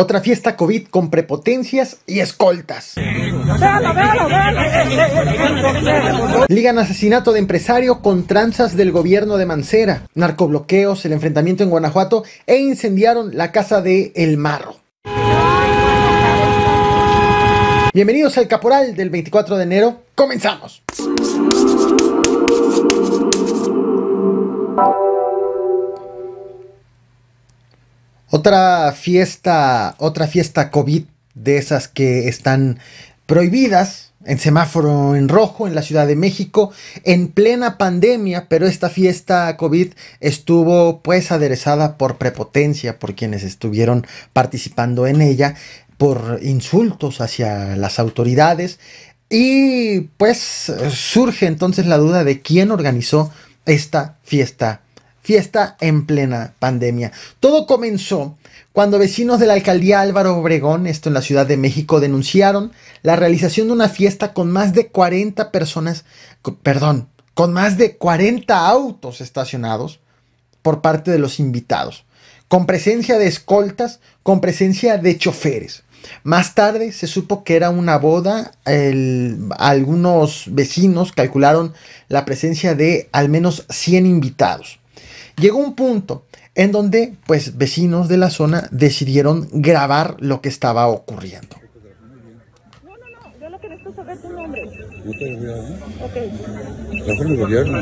Otra fiesta COVID con prepotencias y escoltas. Ligan asesinato de empresario con tranzas del gobierno de Mancera, narcobloqueos, el enfrentamiento en Guanajuato e incendiaron la casa de El Marro. Bienvenidos al Caporal del 24 de enero. Comenzamos. Otra fiesta, otra fiesta COVID de esas que están prohibidas en semáforo en rojo en la Ciudad de México en plena pandemia, pero esta fiesta COVID estuvo pues aderezada por prepotencia por quienes estuvieron participando en ella, por insultos hacia las autoridades y pues surge entonces la duda de quién organizó esta fiesta Fiesta en plena pandemia. Todo comenzó cuando vecinos de la alcaldía Álvaro Obregón, esto en la Ciudad de México, denunciaron la realización de una fiesta con más de 40 personas, perdón, con más de 40 autos estacionados por parte de los invitados, con presencia de escoltas, con presencia de choferes. Más tarde se supo que era una boda. algunos vecinos calcularon la presencia de al menos 100 invitados. Llegó un punto en donde pues vecinos de la zona decidieron grabar lo que estaba ocurriendo gusto saber tu nombre. No te lo voy a dar. Ok. No gobierno,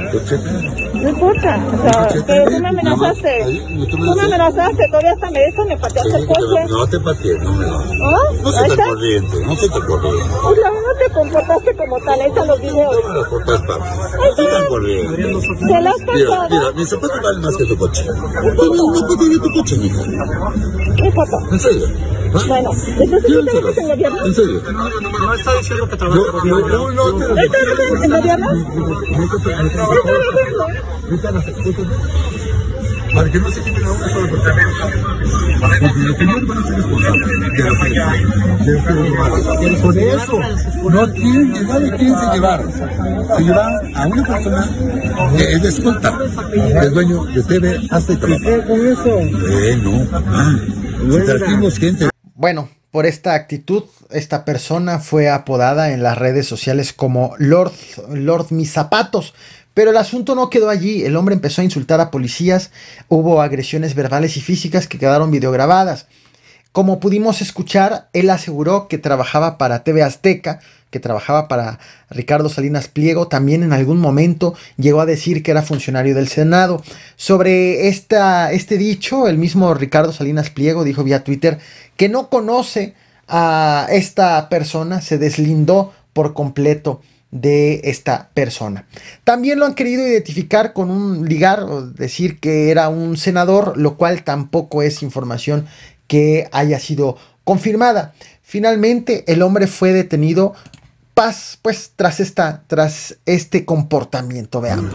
No importa. O sea, pero tú me amenazaste. Tú me amenazaste, todavía hasta me eso, me pateaste el coche. No te pateé, no me lo. ¿Ah? No se te corriente, no se te corriente. O sea, no te comportaste como tal, ahí están los videos. No me lo comportaste, No se te corriente. Se las Mira, mira, mi zapato vale más que tu coche. No, una no de tu coche, mija. ¿Qué papá? ¿En serio? Bueno, no en En serio. No está diciendo que en No, en gobierno? no se quiten una sola persona. Porque Por eso no tiene nadie quién se llevar. Se a una persona que es escolta, es dueño de TV hasta ¿Qué con eso? gente. Bueno, por esta actitud, esta persona fue apodada en las redes sociales como Lord, Lord Mis Zapatos. Pero el asunto no quedó allí, el hombre empezó a insultar a policías, hubo agresiones verbales y físicas que quedaron videograbadas. Como pudimos escuchar, él aseguró que trabajaba para TV Azteca, que trabajaba para Ricardo Salinas Pliego, también en algún momento llegó a decir que era funcionario del Senado. Sobre esta, este dicho, el mismo Ricardo Salinas Pliego dijo vía Twitter que no conoce a esta persona, se deslindó por completo de esta persona. También lo han querido identificar con un ligar decir que era un senador, lo cual tampoco es información que haya sido confirmada. Finalmente, el hombre fue detenido paz, pues tras, esta, tras este comportamiento, veamos.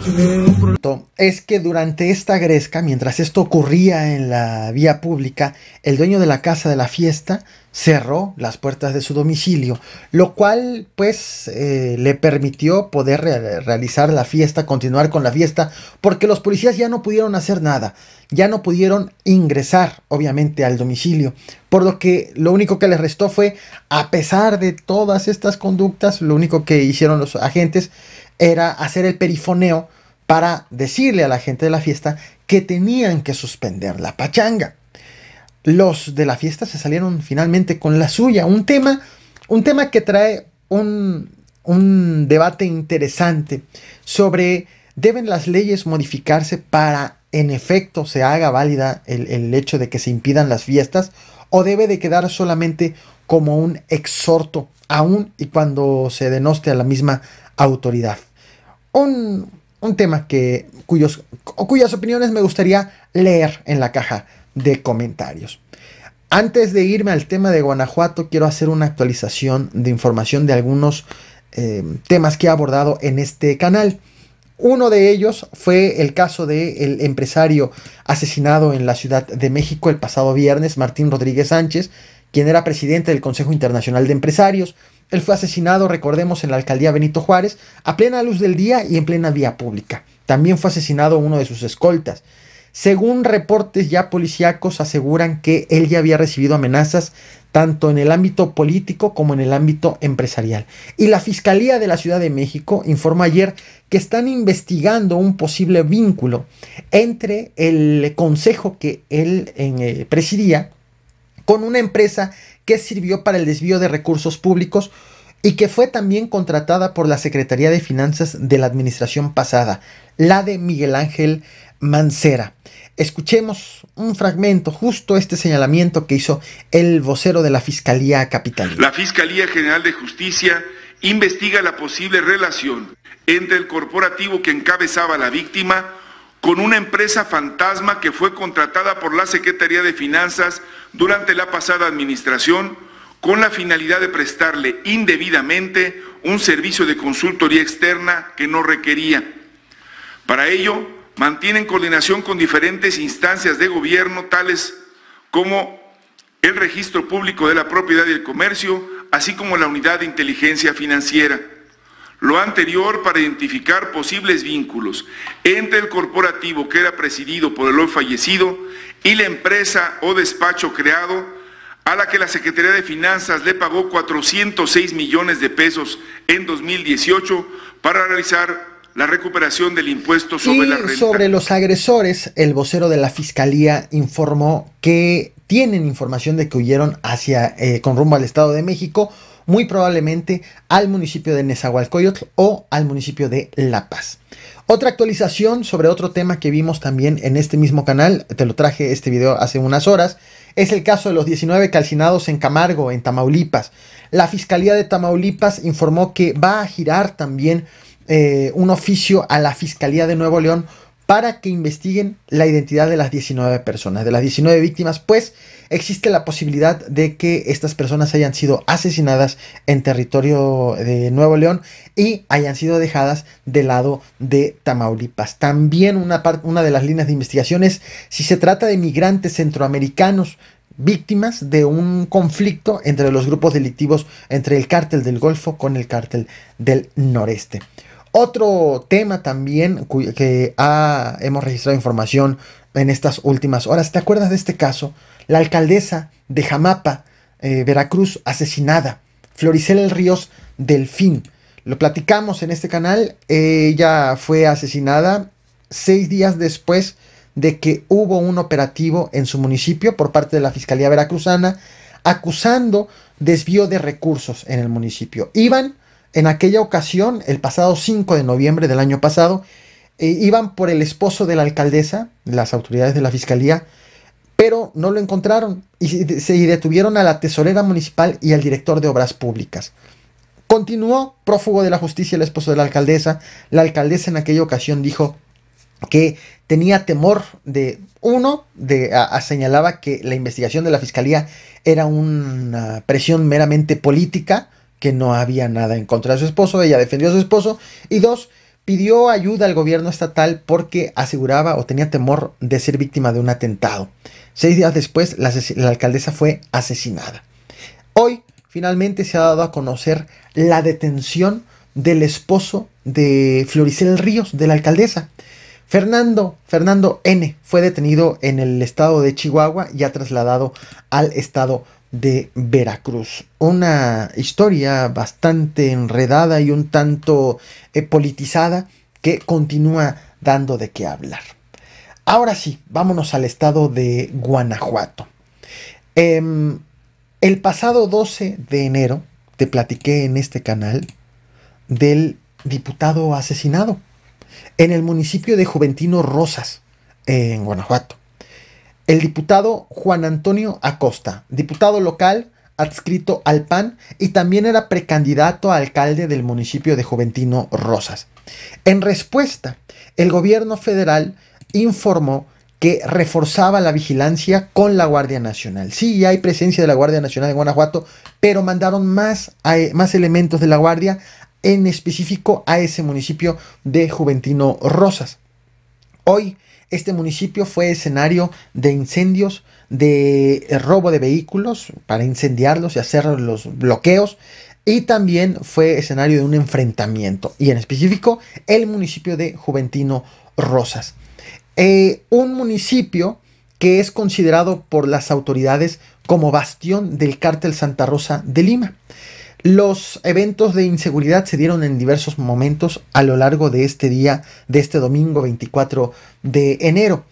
Es que durante esta gresca, mientras esto ocurría en la vía pública, el dueño de la casa de la fiesta cerró las puertas de su domicilio, lo cual pues eh, le permitió poder realizar la fiesta, continuar con la fiesta, porque los policías ya no pudieron hacer nada, ya no pudieron ingresar obviamente al domicilio, por lo que lo único que les restó fue, a pesar de todas estas conductas, lo único que hicieron los agentes era hacer el perifoneo para decirle a la gente de la fiesta que tenían que suspender la pachanga los de la fiesta se salieron finalmente con la suya. Un tema, un tema que trae un, debate interesante sobre deben las leyes modificarse para en efecto se haga válida el, hecho de que se impidan las fiestas o debe de quedar solamente como un exhorto aún y cuando se denoste a la misma autoridad. Un, tema que, cuyas opiniones me gustaría leer en la caja de comentarios. Antes de irme al tema de Guanajuato, quiero hacer una actualización de información de algunos em, temas que he abordado en este canal. Uno de ellos fue el caso del empresario asesinado en la Ciudad de México el pasado viernes, Martín Rodríguez Sánchez, quien era presidente del Consejo Internacional de Empresarios. Él fue asesinado, recordemos, en la alcaldía Benito Juárez, a plena luz del día y en plena vía pública. También fue asesinado uno de sus escoltas. Según reportes ya policíacos aseguran que él ya había recibido amenazas tanto en el ámbito político como en el ámbito empresarial. Y la Fiscalía de la Ciudad de México informó ayer que están investigando un posible vínculo entre el consejo que él eh, presidía con una empresa que sirvió para el desvío de recursos públicos y que fue también contratada por la Secretaría de Finanzas de la administración pasada, la de Miguel Ángel Mancera. Escuchemos un fragmento, justo este señalamiento que hizo el vocero de la Fiscalía Capital. La Fiscalía General de Justicia investiga la posible relación entre el corporativo que encabezaba la víctima con una empresa fantasma que fue contratada por la Secretaría de Finanzas durante la pasada administración con la finalidad de prestarle indebidamente un servicio de consultoría externa que no requería. Para ello, mantienen coordinación con diferentes instancias de gobierno, tales como el registro público de la propiedad y el comercio, así como la unidad de inteligencia financiera. Lo anterior para identificar posibles vínculos entre el corporativo que era presidido por el hoy fallecido y la empresa o despacho creado a la que la Secretaría de Finanzas le pagó 406 millones de pesos en 2018 para realizar la recuperación del impuesto sobre la Sobre los agresores, el vocero de la fiscalía informó que tienen información de que huyeron hacia, eh, con rumbo al Estado de México, muy probablemente al municipio de Nezahualcóyotl o al municipio de La Paz. Otra actualización sobre otro tema que vimos también en este mismo canal, te lo traje este video hace unas horas, es el caso de los 19 calcinados en Camargo, en Tamaulipas. La Fiscalía de Tamaulipas informó que va a girar también eh, un oficio a la Fiscalía de Nuevo León para que investiguen la identidad de las 19 personas, de las 19 víctimas, pues existe la posibilidad de que estas personas hayan sido asesinadas en territorio de Nuevo León y hayan sido dejadas del lado de Tamaulipas. También una, una de las líneas de investigación es si se trata de migrantes centroamericanos víctimas de un conflicto entre los grupos delictivos, entre el cártel del Golfo con el cártel del Noreste. Otro tema también que hemos registrado información en estas últimas horas. ¿Te acuerdas de este caso? La alcaldesa de Jamapa, eh, Veracruz, asesinada. Floricel Ríos Delfín. Lo platicamos en este canal. Ella fue asesinada seis días después de que hubo un operativo en su municipio por parte de la Fiscalía Veracruzana acusando desvío de recursos en el municipio. Iban en aquella ocasión, el pasado 5 de noviembre del año pasado, eh, iban por el esposo de la alcaldesa, las autoridades de la fiscalía, pero no lo encontraron y se detuvieron a la tesorera municipal y al director de obras públicas. Continuó prófugo de la justicia el esposo de la alcaldesa. La alcaldesa en aquella ocasión dijo que tenía temor de uno, de, señalaba que la investigación de la fiscalía era una presión meramente política, que no había nada en contra de su esposo, ella defendió a su esposo, y dos, pidió ayuda al gobierno estatal porque aseguraba o tenía temor de ser víctima de un atentado. Seis días después, la, alcaldesa fue asesinada. Hoy, finalmente, se ha dado a conocer la detención del esposo de Floricel Ríos, de la alcaldesa. Fernando, Fernando N. fue detenido en el estado de Chihuahua y ha trasladado al estado de Veracruz. Una historia bastante enredada y un tanto eh, politizada que continúa dando de qué hablar. Ahora sí, vámonos al estado de Guanajuato. Em, el pasado 12 de enero te platiqué en este canal del diputado asesinado en el municipio de Juventino Rosas, en Guanajuato el diputado Juan Antonio Acosta, diputado local adscrito al PAN y también era precandidato a alcalde del municipio de Juventino Rosas. En respuesta, el gobierno federal informó que reforzaba la vigilancia con la Guardia Nacional. Sí, hay presencia de la Guardia Nacional en Guanajuato, pero mandaron más, más elementos de la Guardia, en específico a ese municipio de Juventino Rosas. Hoy este municipio fue escenario de incendios, de eh, robo de vehículos para incendiarlos y hacer los bloqueos. Y también fue escenario de un enfrentamiento. Y en específico, el municipio de Juventino Rosas. Eh, un municipio que es considerado por las autoridades como bastión del cártel Santa Rosa de Lima. Los eventos de inseguridad se dieron en diversos momentos a lo largo de este día, de este domingo 24 de enero.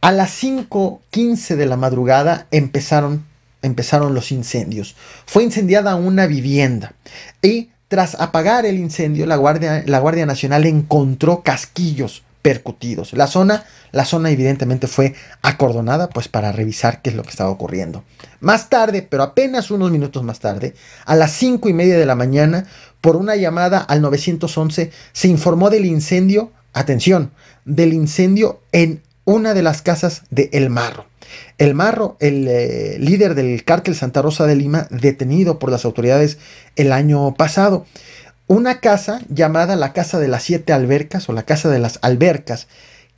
A las 5.15 de la madrugada empezaron, empezaron los incendios. Fue incendiada una vivienda y tras apagar el incendio, la Guardia, la Guardia Nacional encontró casquillos percutidos. La zona, la zona evidentemente fue acordonada pues para revisar qué es lo que estaba ocurriendo. Más tarde, pero apenas unos minutos más tarde, a las 5 y media de la mañana, por una llamada al 911, se informó del incendio, atención, del incendio en una de las casas de El Marro. El Marro, el eh, líder del cártel Santa Rosa de Lima, detenido por las autoridades el año pasado una casa llamada la Casa de las Siete Albercas o la Casa de las Albercas,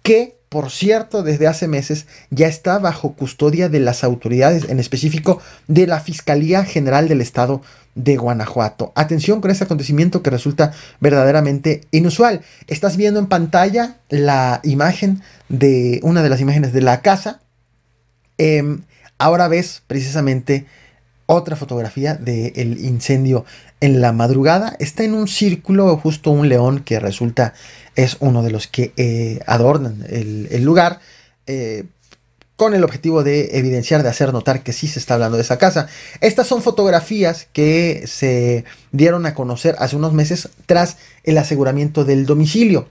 que, por cierto, desde hace meses ya está bajo custodia de las autoridades, en específico de la Fiscalía General del Estado de Guanajuato. Atención con este acontecimiento que resulta verdaderamente inusual. Estás viendo en pantalla la imagen de una de las imágenes de la casa. Em, ahora ves precisamente otra fotografía del incendio en la madrugada. Está en un círculo, justo un león que resulta es uno de los que eh, adornan el, lugar, eh, con el objetivo de evidenciar, de hacer notar que sí se está hablando de esa casa. Estas son fotografías que se dieron a conocer hace unos meses tras el aseguramiento del domicilio.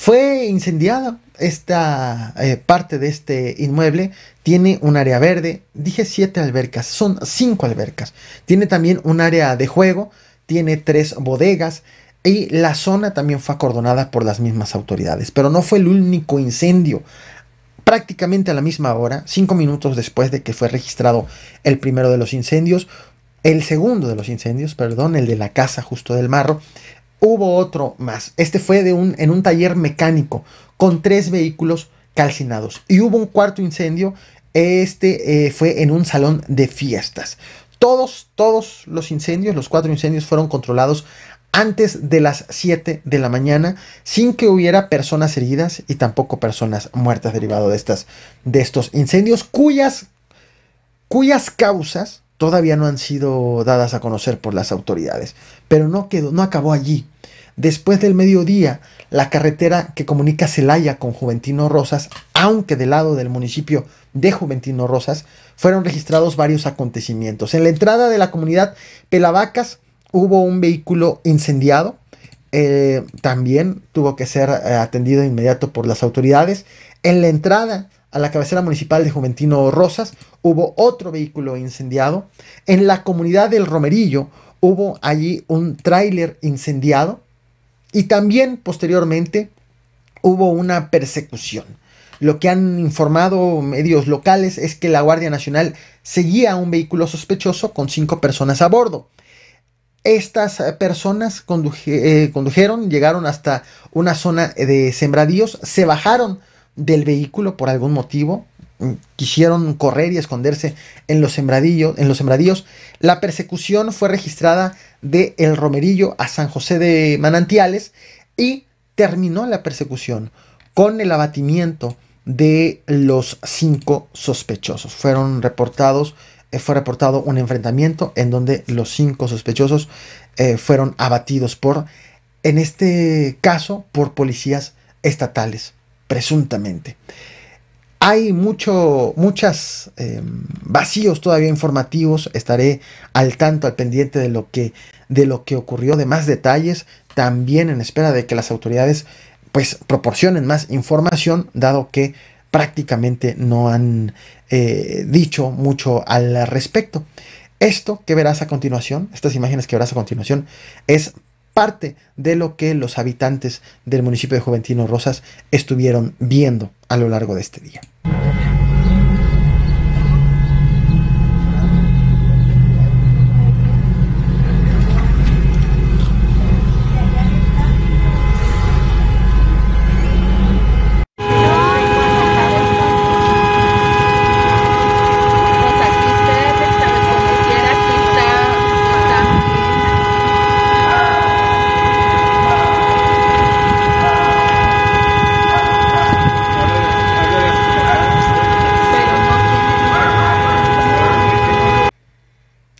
Fue incendiada esta eh, parte de este inmueble. Tiene un área verde. Dije siete albercas. Son cinco albercas. Tiene también un área de juego. Tiene tres bodegas. Y la zona también fue acordonada por las mismas autoridades. Pero no fue el único incendio. Prácticamente a la misma hora, cinco minutos después de que fue registrado el primero de los incendios, el segundo de los incendios, perdón, el de la casa justo del marro, Hubo otro más. Este fue de un, en un taller mecánico con tres vehículos calcinados. Y hubo un cuarto incendio. Este eh, fue en un salón de fiestas. Todos, todos los incendios, los cuatro incendios fueron controlados antes de las 7 de la mañana sin que hubiera personas heridas y tampoco personas muertas derivado de, estas, de estos incendios cuyas, cuyas causas todavía no han sido dadas a conocer por las autoridades. Pero no, quedó, no acabó allí. Después del mediodía, la carretera que comunica Celaya con Juventino Rosas, aunque del lado del municipio de Juventino Rosas, fueron registrados varios acontecimientos. En la entrada de la comunidad Pelavacas hubo un vehículo incendiado. Eh, también tuvo que ser eh, atendido de inmediato por las autoridades. En la entrada a la cabecera municipal de Juventino Rosas hubo otro vehículo incendiado. En la comunidad del Romerillo hubo allí un tráiler incendiado. Y también posteriormente hubo una persecución. Lo que han informado medios locales es que la Guardia Nacional seguía un vehículo sospechoso con cinco personas a bordo. Estas eh, personas eh, condujeron, llegaron hasta una zona de sembradíos, se bajaron del vehículo por algún motivo, quisieron correr y esconderse en los sembradillos, en los sembradíos. La persecución fue registrada de El Romerillo a San José de Manantiales y terminó la persecución con el abatimiento de los cinco sospechosos. Fueron reportados, eh, fue reportado un enfrentamiento en donde los cinco sospechosos eh, fueron abatidos por, en este caso, por policías estatales, presuntamente hay mucho, muchas em, vacíos todavía informativos. Estaré al tanto, al pendiente de lo que, de lo que ocurrió, de más detalles, también en espera de que las autoridades pues proporcionen más información, dado que prácticamente no han eh, dicho mucho al respecto. Esto que verás a continuación, estas imágenes que verás a continuación, es parte de lo que los habitantes del municipio de Juventino Rosas estuvieron viendo a lo largo de este día.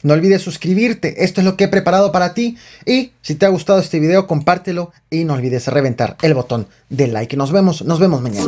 No olvides suscribirte, esto es lo que he preparado para ti. Y si te ha gustado este video, compártelo y no olvides reventar el botón de like. Nos vemos, nos vemos mañana.